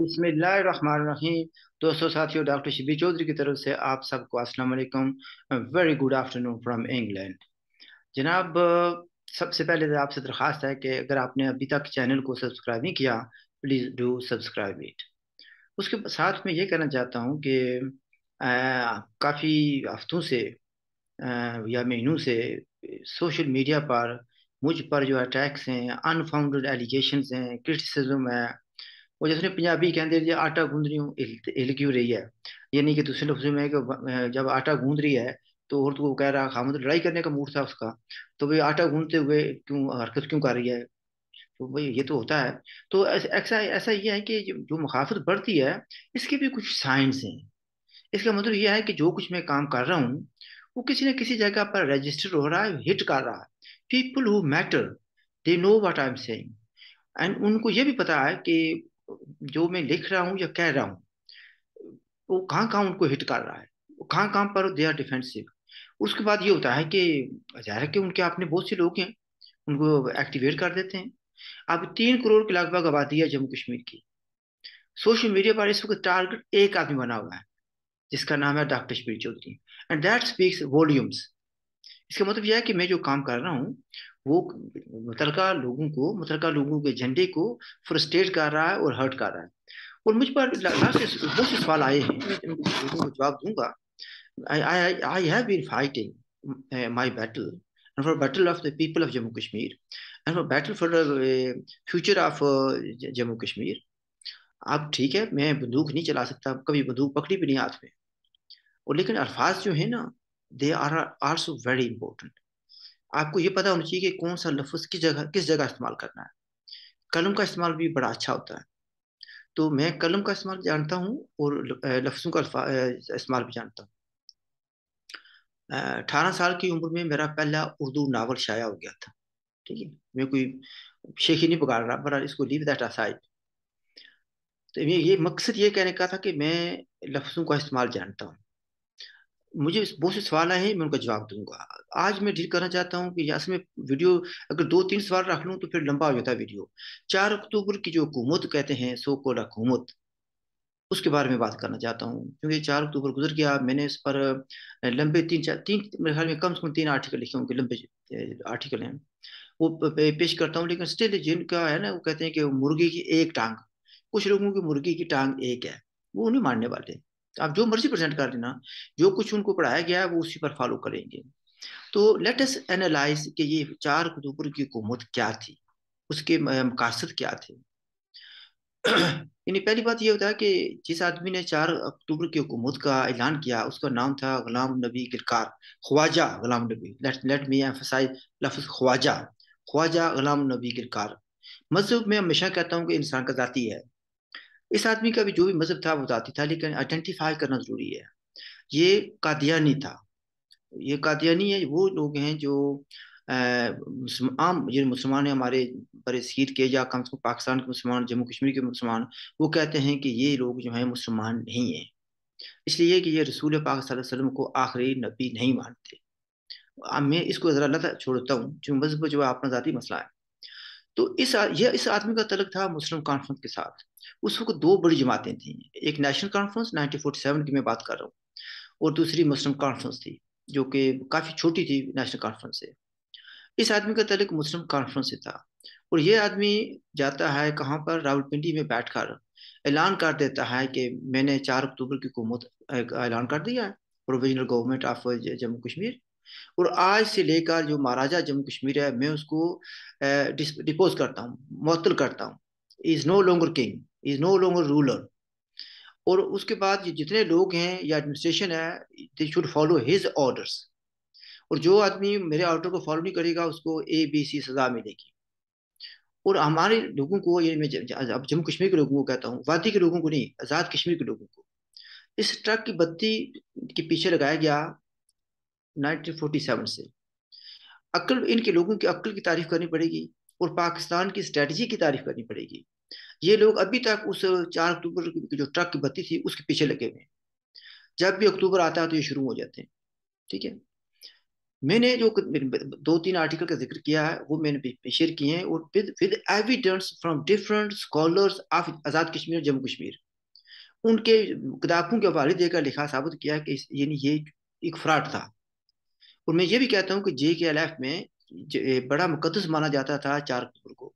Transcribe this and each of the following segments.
बिस्मिल्लाहिर्रहमानिर्रहीम दोस्तों साथियों डॉक्टर शिबी चौधरी की तरफ से आप सबको अस्सलाम वालेकुम very good afternoon from England जनाब सबसे पहले तो आपसे दरख्वास्त है कि अगर आपने अभी तक चैनल को सब्सक्राइब नहीं किया प्लीज़ डू सब्सक्राइब इट उसके साथ में ये कहना चाहता हूँ कि काफ़ी हफ्तों से आ, या महीनों से सोशल मीडिया पर मुझ पर जो अटैक्स हैं अनफाउंडेड एलिगेशन हैं क्रिटिसिज्म है और जैसे पंजाबी कहते आटा ਆਟਾ रही हूँ ਹੂੰ ਹਿਲ ਕਿਉਂ है यानी कि दूसरे लफ्ज में कि जब आटा गूंद रही है तो औरत को कह रहा खामद लड़ाई करने का मूड था उसका तो भाई आटा गूंदते हुए क्यों हरकत क्यों कर रही है तो भाई ये तो होता है तो ऐसा ऐसा ये है कि जो मुखाफत बढ़ती है इसके भी कुछ साइंस हैं इसका मतलब यह है कि जो कुछ मैं काम कर रहा हूँ वो किसी न किसी जगह पर रजिस्टर हो रहा है हिट कर रहा है people who matter they know what I am saying and उनको ये भी पता है कि जो मैं लिख रहा हूँ या कह रहा हूँ वो कहाँ कहाँ उनको हिट कर रहा है वो कहाँ कहाँ पर दे आर डिफेंसिव उसके बाद ये होता है कि जाहिर कि उनके आपने बहुत से लोग हैं उनको एक्टिवेट कर देते हैं अब तीन करोड़ के लगभग आबादी है जम्मू कश्मीर की सोशल मीडिया पर इस वक्त टारगेट एक आदमी बना हुआ है जिसका नाम है doctor Shabir Chaudhary and that speaks volumes इसका मतलब यह है कि मैं जो काम कर रहा हूँ वो मुतल लोगों को मुतल लोगों के झंडे को फ्रस्ट्रेट कर रहा है और हर्ट कर रहा है और मुझ पर बहुत से सवाल आए हैं मैं लोगों को जवाब दूंगा I have been fighting my battle and for battle of the people of Jammu Kashmir and for battle for future of Jammu Kashmir आप ठीक है मैं बंदूक नहीं चला सकता कभी बंदूक पकड़ी भी नहीं हाथ में और लेकिन अल्फाज जो है ना they are are so very important आपको ये पता होना चाहिए कि कौन सा लफ्ज़ किस जगह किस जगह इस्तेमाल करना है कलम का इस्तेमाल भी बड़ा अच्छा होता है तो मैं कलम का इस्तेमाल जानता हूँ और लफ्ज़ों का इस्तेमाल भी जानता हूँ अठारह साल की उम्र में मेरा पहला उर्दू नावल शाया हो गया था ठीक है मैं कोई शेखी नहीं पकड़ रहा बड़ा इसको लीव दैट असाइड तो ये मकसद ये कहने का था कि मैं लफ्ज़ों का इस्तेमाल जानता हूँ मुझे बहुत से सवाल आए हैं मैं उनका जवाब दूंगा आज मैं ढील करना चाहता हूं कि यहाँ में वीडियो अगर दो तीन सवाल रख लूँ तो फिर लंबा हो जाता है वीडियो चार अक्टूबर की जो हुकूमत कहते हैं सो कोल हुकूमत उसके बारे में बात करना चाहता हूँ क्योंकि चार अक्टूबर गुजर गया मैंने इस पर लंबे तीन चार तीन मेरे ख्याल में कम से कम तीन आर्टिकल लिखे होंगे लंबे आर्टिकल हैं वो पेश करता हूँ लेकिन स्टिल जिनका है ना वो कहते हैं कि मुर्गी की एक टांग कुछ लोगों की मुर्गी की टांग एक है वो उन्हें मानने वाले आप जो मर्जी प्रेजेंट कर देना जो कुछ उनको पढ़ाया गया है वो उसी पर फॉलो करेंगे तो लेट अस एनालाइज कि ये चार अक्टूबर की हुकूमत क्या थी उसके मकासद क्या थे यानी पहली बात ये होता है कि जिस आदमी ने चार अक्टूबर की हुकूमत का ऐलान किया उसका नाम था गुलाम नबी गिरकार ख्वाजा गुलाम नबी लेट लेट मी एम्फसाइज लफ्ज ख्वाजा ख्वाजा गुलाम नबी गिरकार मजहब में हमेशा कहता हूँ कि इंसान का ज़ाती है इस आदमी का भी जो भी मजहब था वो जाती था लेकिन आइडेंटिफाई करना ज़रूरी है ये कादियानी था ये कादियानी है वो लोग हैं जो आम ये मुसलमान हैं हमारे बड़े सीर के या कम से कम पाकिस्तान के मुसलमान जम्मू कश्मीर के मुसलमान वो कहते हैं कि ये लोग जो हैं मुसलमान नहीं हैं इसलिए कि ये रसूल पाक वसलम को आखिरी नबी नहीं मानते मैं इसको ज़रा छोड़ता हूँ जो मजहब जो है अपना ज़ाती मसला है तो इस यह इस आदमी का तलक था मुस्लिम कॉन्फ्रेंस के साथ उस वक्त दो बड़ी जमातें थी एक नेशनल कॉन्फ्रेंस 1947 की मैं बात कर रहा हूँ और दूसरी मुस्लिम कॉन्फ्रेंस थी जो कि काफ़ी छोटी थी नेशनल कॉन्फ्रेंस से इस आदमी का तलक मुस्लिम कॉन्फ्रेंस से था और यह आदमी जाता है कहाँ पर रावलपिंडी में बैठ कर ऐलान कर देता है कि मैंने चार अक्टूबर की हुकूमत ऐलान कर दिया है provisional government of Jammu Kashmir और आज से लेकर जो महाराजा जम्मू कश्मीर है मैं उसको डिपोज करता हूँ मअतल करता हूँ is no longer king is no longer ruler और उसके बाद ये जितने लोग हैं या एडमिनिस्ट्रेशन है they should follow his orders और जो आदमी मेरे ऑर्डर को फॉलो नहीं करेगा उसको ए बी सी सज़ा मिलेगी और हमारे लोगों को ये मैं अब जम्मू कश्मीर के लोगों को कहता हूँ वादी के लोगों को नहीं आज़ाद कश्मीर के लोगों को इस ट्रक की बत्ती के पीछे लगाया गया 1947 से अक्ल इनके लोगों की अक्ल की तारीफ करनी पड़ेगी और पाकिस्तान की स्ट्रेटजी की तारीफ करनी पड़ेगी ये लोग अभी तक उस चार अक्टूबर की जो ट्रक की बत्ती थी उसके पीछे लगे हुए हैं जब भी अक्टूबर आता है तो ये शुरू हो जाते हैं ठीक है मैंने जो दो तीन आर्टिकल का जिक्र किया है वो मैंने शेयर किए हैं और with with evidence from different scholars of Azad Kashmir Jammu Kashmir उनके किताबों के हवाले देकर लिखा साबित किया कि यानी ये एक फ्रॉड था और मैं ये भी कहता हूँ कि जे के एल एफ में बड़ा मुकदस माना जाता था चार अक्टूबर को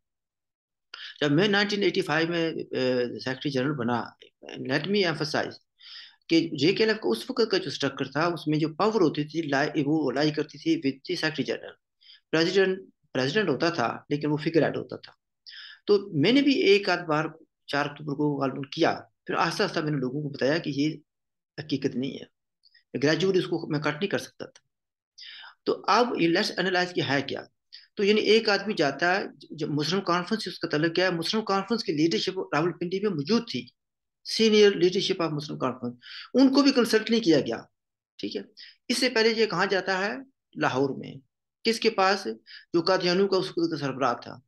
जब मैं 1985 में सेक्रेटरी जनरल बना लेट मी एम्फोसाइज कि जे के एल एफ का उस वक्त का जो स्ट्रक्चर था उसमें जो पावर होती थी लाई वो लाई करती थी with the secretary general president president होता था लेकिन वो फिगर एड होता था तो मैंने भी एक आध बार चार अक्टूबर को गालबन किया फिर आस्ता आस्ता मैंने लोगों को बताया कि ये हकीकत नहीं है ग्रेजुअली उसको मैं कट नहीं कर सकता था तो अब ये लेट्स एनालाइज कि है क्या तो यानी एक आदमी जाता है जब मुस्लिम कॉन्फ्रेंस उसका तलब क्या है मुस्लिम कॉन्फ्रेंस की लीडरशिप पिंडी में मौजूद थी senior leadership of Muslim Conference उनको भी कंसल्ट नहीं किया गया ठीक है इससे पहले ये कहा जाता है लाहौर में किसके पास जो कादियानू का उसको तो सरबराह था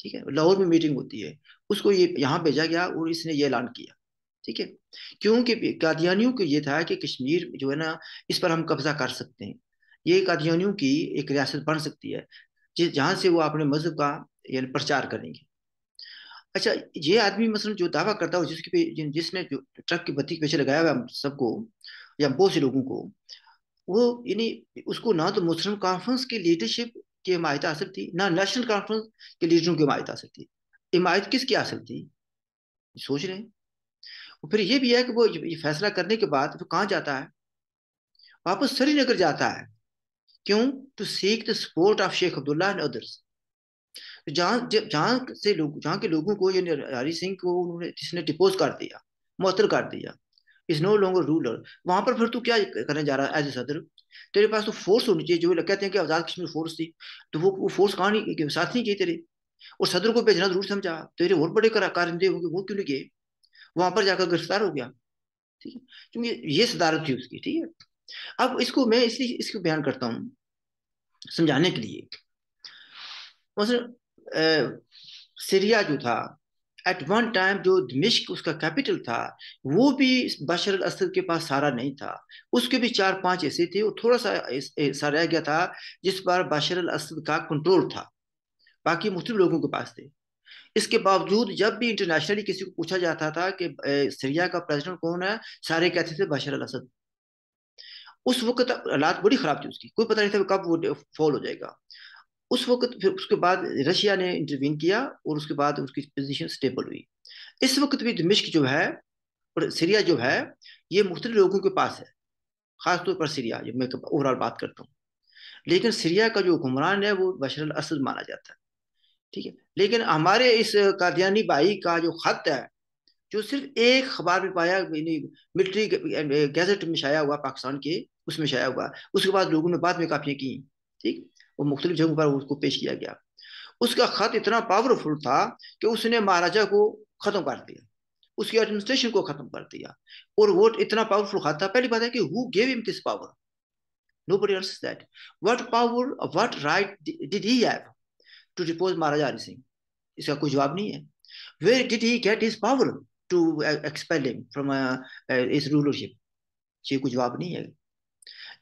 ठीक है लाहौर में मीटिंग होती है उसको ये यहाँ भेजा गया और इसने ये ऐलान किया ठीक है क्योंकि कादियानियों को ये था कि कश्मीर जो है ना इस पर हम कब्जा कर सकते हैं ये अध्ययनों की एक रियासत बन सकती है जिस जहाँ से वो अपने मजहब का यानी प्रचार करेंगे अच्छा ये आदमी मसलन जो दावा करता हो जिसके पे जिसने जो ट्रक की बत्ती के पीछे लगाया हुआ सबको या बहुत से लोगों को वो यानी उसको ना तो मुस्लिम कॉन्फ्रेंस की लीडरशिप की हिमायत हासिल थी ना नेशनल कॉन्फ्रेंस के लीडरों की हिमायत हासिल थी हिमायत किसकी हासिल थी सोच रहे हैं फिर ये भी है कि वो ये फैसला करने के बाद वो कहाँ जाता है वापस श्रीनगर जाता है क्यों to seek the support of Sheikh Abdullah and others जहाँ जब जहाँ से लोग जहाँ के लोगों को यानी हरी सिंह को उन्होंने जिसने डिपोज कर दिया मुअतर कर दिया इज नो लॉन्गर रूलर वहां पर फिर तू क्या करने जा रहा है एज ए सदर तेरे पास तो फोर्स होनी चाहिए जो कहते हैं कि आज़ाद कश्मीर फोर्स थी तो वो वो फोर्स कहाँ नहीं साथ नहीं गई तेरे और सदर को भेजना जरूर समझा तो तेरे और बड़े कारिंदे होंगे वो क्यों नहीं गए वहां पर जाकर गिरफ्तार हो गया ठीक है क्योंकि ये सदारत थी उसकी ठीक है अब इसको मैं इसलिए इसको बयान करता हूँ समझाने के लिए सीरिया जो था एट वन टाइम जो दमिश्क उसका कैपिटल था वो भी बशर अल असद के पास सारा नहीं था उसके भी चार पांच ऐसे थे और थोड़ा सा ऐसा रह गया था जिस पर बशर अल असद का कंट्रोल था बाकी मुस्लिम लोगों के पास थे इसके बावजूद जब भी इंटरनेशनली किसी को पूछा जाता था कि सीरिया का प्रेसिडेंट कौन है सारे कहते थे बशर अल असद उस वक्त हालात बड़ी खराब थी उसकी कोई पता नहीं था कब वो फॉल हो जाएगा उस वक्त फिर उसके बाद रशिया ने इंटरवीन किया और उसके बाद उसकी पोजीशन स्टेबल हुई इस वक्त भी दमिश्क जो है और सीरिया जो है ये मुख्तलि लोगों के पास है ख़ासतौर पर सीरिया जब मैं ओवरऑल बात करता हूँ लेकिन सीरिया का जो हुक्मरान है वो बशर असद माना जाता है ठीक है लेकिन हमारे इस कादियानी भाई का जो ख़त है जो सिर्फ एक अखबार में पाया मिलिट्री गैजेट में छाया हुआ पाकिस्तान के उसमें छाया हुआ उसके बाद लोगों ने बाद में कापियाँ की ठीक और मुख्तलिफ जगहों पर उसको पेश किया गया उसका खत इतना पावरफुल था कि उसने महाराजा को ख़त्म कर दिया उसकी एडमिनिस्ट्रेशन को ख़त्म कर दिया और वो इतना पावरफुल खत था पहली बात है कि who gave him this power nobody अर्स that what power what right did he have to depose Maharaja Hari Singh इसका कोई जवाब नहीं है where did he get his power to expel him from इस रूलरशिप ये कुछ जवाब नहीं है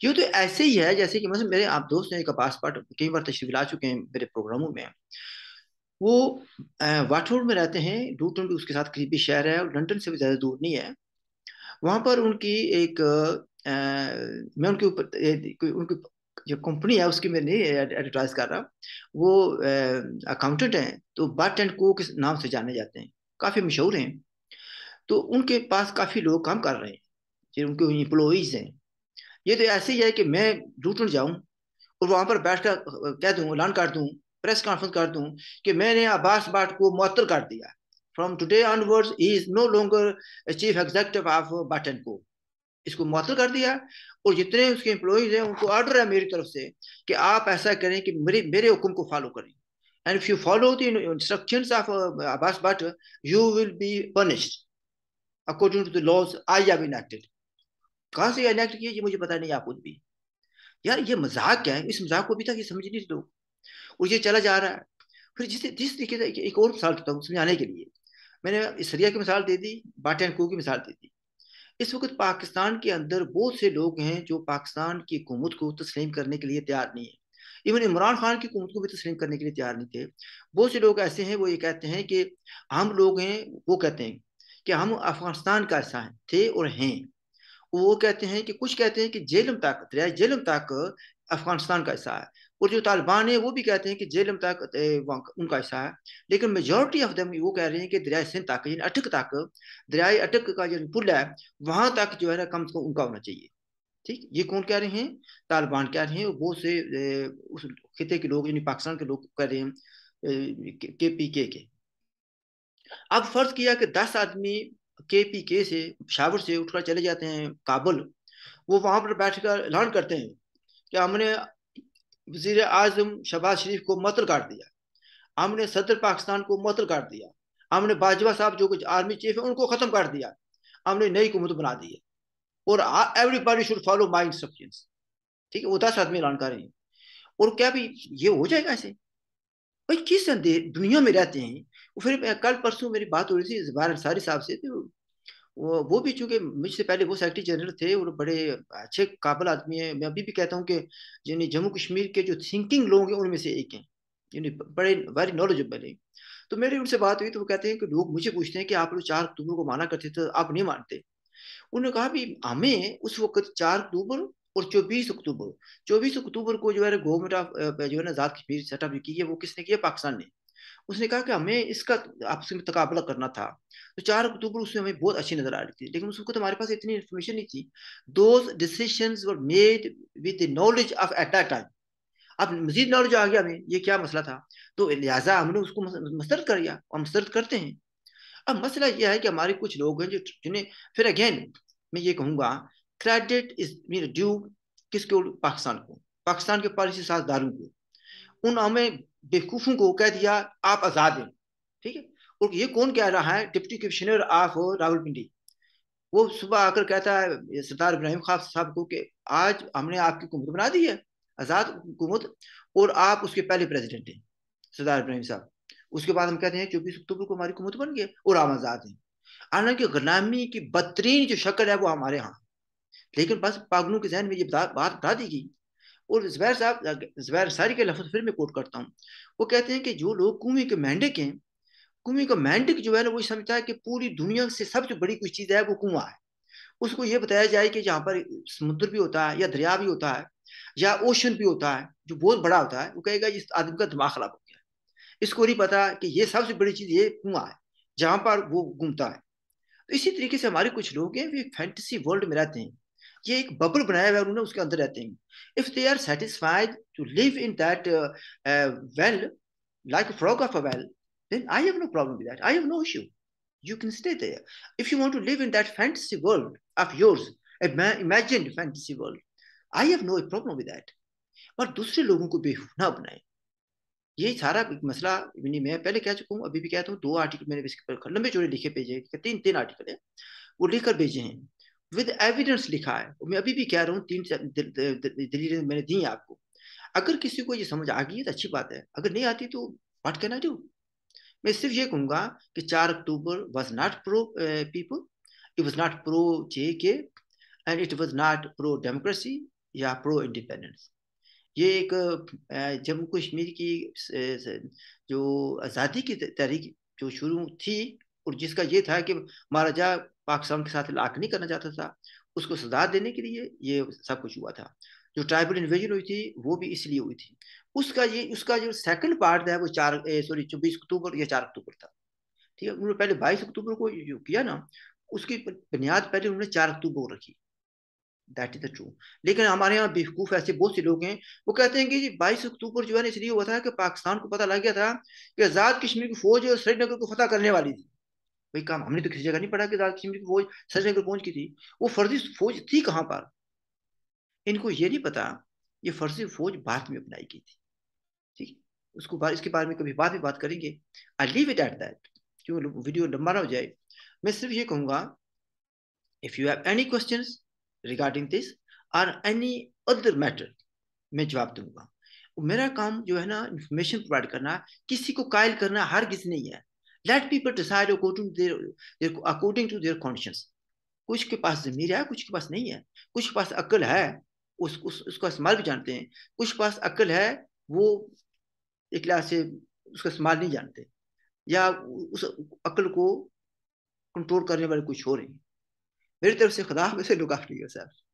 ये तो ऐसे ही है जैसे कि मतलब मेरे आप दोस्त ने कपास पाट कई बार तशरीफ ला चुके हैं मेरे प्रोग्रामों में वो वाटफोर्ड में रहते हैं लूटन भी उसके साथ करीबी शहर है और लंडन से भी ज़्यादा दूर नहीं है वहाँ पर उनकी एक आ, मैं उनके ऊपर उनकी जो कंपनी है उसकी मैं नहीं एडवर्टाइज कर रहा वो अकाउंटेंट हैं तो बाट एंड को के नाम से जाने जाते हैं काफ़ी मशहूर हैं तो उनके पास काफ़ी लोग काम कर रहे हैं जो उनके एम्प्लॉयज़ हैं ये तो ऐसे ही है कि मैं ड्यूटी जाऊँ और वहाँ पर बैठ कर कह दूँ ऐलान कर दूँ प्रेस कॉन्फ्रेंस कर दूँ कि मैंने आबास बाट को मुअत्तर कर दिया from today onwards he is no longer chief executive of बाटन को इसको मुअत्तर कर दिया और जितने उसके इम्प्लॉज हैं उनको ऑर्डर है मेरी तरफ से कि आप ऐसा करें कि मेरे मेरे हुक्म को फॉलो करें and if you follow the instruction of Abbas Bhatt you will be punished according to the laws I have enacted कहाँ से इनएक्ट किया ये मुझे पता नहीं आप खुद भी यार ये मजाक क्या है इस मजाक को अभी तक ये समझ नहीं दो और ये चला जा रहा है फिर जिस जिस तरीके से एक और मिसाल देता हूँ समझाने के लिए मैंने इसरिया की मिसाल दे दी बाट एंड को की मिसाल दे दी इस वक्त पाकिस्तान के अंदर बहुत से लोग हैं जो पाकिस्तान की हुकूमत को तस्लीम करने के लिए तैयार नहीं है इवन इमरान खान की हुकूमत को भी तस्लीम करने के लिए तैयार नहीं थे बहुत से लोग ऐसे हैं वो ये कहते हैं कि हम लोग हैं वो कहते हैं कि हम अफगानिस्तान का साथ थे और हैं वो कहते हैं कि कुछ कहते हैं कि जेलम ताकत रियाज जेलम तक अफगानिस्तान का हिस्सा है और जो तालिबान है वो भी कहते हैं कि जेलम तक उनका हिस्सा है लेकिन मेजोरिटी ऑफ दम वो कह रहे हैं कि दरिया सिंध तक यानी अटक तक दरिया अटक का जो पुल है वहाँ तक जो है ना कम से कम उनका होना चाहिए ठीक ये कौन कह रहे हैं तालिबान कह रहे हैं और बहुत से उस खिते के लोग यानी पाकिस्तान के लोग कह रहे हैं के पी के के अब फर्ज किया कि दस आदमी के पी के से पिशावर से उठकर चले जाते हैं काबुल वो वहां पर बैठ कर ऐलान करते हैं कि हमने वजीर आजम शहबाज शरीफ को मतल काट दिया हमने सदर पाकिस्तान को मतल काट दिया हमने बाजवा साहब जो कुछ आर्मी चीफ है उनको ख़त्म काट दिया हमने नई हुकूमत बना दी है और everybody should follow my instruction ठीक है वो दस आदमी ऐलान कर रहे हैं और क्या भी ये हो जाएगा ऐसे भाई किस दुनिया में रहते हैं फिर कल परसों मेरी बात हो रही थी जबार अंसारी साहब से तो वो, वो भी चूंकि मुझसे पहले वो सेक्रेटरी जनरल थे और बड़े अच्छे काबिल आदमी हैं मैं अभी भी कहता हूँ कि जिन्हें जम्मू कश्मीर के जो थिंकिंग लोग हैं उनमें से एक हैं जिन्हें बड़े वेरी नॉलेजेबल हैं तो मेरी उनसे बात हुई तो वो कहते हैं कि लोग मुझे पूछते हैं कि आप लोग चार अक्टूबर को माना करते थे आप नहीं मानते उन्होंने कहा भी हमें उस वक्त चार अक्टूबर और चौबीस अक्टूबर चौबीस अक्टूबर को जो है गवर्नमेंट ऑफ जो है ना आजाद कश्मीर सेटअप की है वो किसने किया पाकिस्तान ने उसने कहा कि हमें इसका आपस में तकाबला करना था तो चार अक्टूबर उसमें हमें बहुत अच्छी नजर आ रही थी लेकिन उसको तो हमारे पास इतनी इन्फॉर्मेशन नहीं थी those decision made with knowledge of at that time अब मजीद नॉलेज आ गया हमें ये क्या मसला था तो लिहाजा हमने उसको मसरत कर लिया और मसरत करते हैं अब मसला यह है कि हमारे कुछ लोग हैं जो जिन्हें फिर अगेन मैं ये कहूँगा क्रेडिट इज मीन ड्यू किसके पाकिस्तान को पाकिस्तान के पॉलिसी साजदारों को उन हमें बेवकूफ़ों को कह दिया आप आज़ाद हैं ठीक है और ये कौन कह रहा है डिप्टी कमिश्नर ऑफ पिंडी वो सुबह आकर कहता है सरदार इब्राहिम खान साहब को कि आज हमने आपकी हुकूमत बना दी है आज़ाद हुकूमत और आप उसके पहले प्रेसिडेंट हैं सरदार इब्राहिम साहब उसके बाद हम कहते हैं चौबीस अक्टूबर को हमारी हुकूमत बन गई और आप आज़ाद हैं हालांकि गुलामी की बदतरीन जो शक्ल है वो हमारे यहाँ लेकिन बस पागलों के जहन में ये बात बता दी गई और जबैर साहब जबैर सारी के लफ्ज फिर मैं कोट करता हूँ वो कहते हैं कि जो लोग कुएं के मेंढक हैं कुएं का मेंढक जो है ना वो समझता है कि पूरी दुनिया से सबसे बड़ी कुछ चीज़ है वो कुआ है उसको ये बताया जाए कि जहाँ पर समुद्र भी होता है या दरिया भी होता है या ओशन भी होता है जो बहुत बड़ा होता है वो कहेगा इस आदमी का दिमाग खराब हो गया इसको नहीं पता कि ये सबसे बड़ी चीज़ ये कुआ है जहाँ पर वो घूमता है तो इसी तरीके से हमारे कुछ लोग हैं वे फैंटसी वर्ल्ड में रहते हैं ये एक बबल बनाया हुआ है उन्होंने उसके अंदर रहते हैं if they are satisfied to live in that well like frog of a well then I have no problem with that I have no issue you can stay there. If you want to live in that fantasy world of yours, imagined fantasy world, I have no problem with that पर दूसरे लोगों को बेहुना बनाए ये सारा मसला मैं पहले कह चुका हूँ अभी भी कहता हूँ दो आर्टिकल मैंने इसके पर लंबे चौड़े लिखे भेजे तीन तीन आर्टिकल है वो लिखकर भेजे हैं विद एविडेंस लिखा है मैं अभी भी कह रहा हूँ तीन दलीलें मैंने दी आपको अगर किसी को ये समझ आ गई है तो अच्छी बात है अगर नहीं आती तो वाट कैन आई डू मैं सिर्फ ये कहूंगा कि चार October was not pro people it was not pro J K and it was not pro democracy या प्रो इंडिपेंडेंस ये एक जम्मू कश्मीर की जो आज़ादी की तहरीक जो शुरू थी और जिसका ये था कि महाराजा पाकिस्तान के साथ लाख नहीं करना चाहता था उसको सजा देने के लिए ये सब कुछ हुआ था जो ट्राइबल इन्वेजन हुई थी वो भी इसलिए हुई थी उसका ये उसका जो सेकंड पार्ट था वो चार सॉरी चौबीस अक्टूबर या चार अक्टूबर था ठीक है उन्होंने पहले बाईस अक्टूबर को जो किया ना उसकी बुनियाद पहले उन्होंने चार अक्टूबर को रखी दैट इज द ट्रू लेकिन हमारे यहाँ बेवकूफ़ ऐसे बहुत से लोग हैं वो कहते हैं कि जी बाईस अक्टूबर जो है ना इसलिए हुआ था कि पाकिस्तान को पता लग गया था कि आज़ाद कश्मीर की फौज श्रीनगर को फतह करने वाली थी भाई काम हमने तो किसी जगह नहीं पढ़ा कि दालखीम की फौज श्रीनगर पहुंच की थी वो फर्जी फौज थी कहाँ पर इनको ये नहीं पता ये फर्जी फौज भारत में अपनाई गई थी ठीक उसको बार, इसके बारे में कभी बाद में बात करेंगे I leave it at that क्यों मतलब वीडियो लंबा ना हो जाए मैं सिर्फ ये कहूँगा if you have any question regarding this और एनी अदर मैटर मैं जवाब दूंगा मेरा काम जो है ना इन्फॉर्मेशन प्रोवाइड करना किसी को कायल करना हर किसी नहीं है let people decide according to their according to their conscious कुछ के पास जमीर है कुछ के पास नहीं है कुछ के पास अक्ल है उस, उस उसका इस्तेमाल भी जानते हैं कुछ पास अक्ल है वो एक लिहाज से उसका इस्तेमाल नहीं जानते या उस अक्ल को कंट्रोल करने वाले कुछ हो रहे हैं मेरी तरफ से खुदा में से लुकाफ नहीं है साहब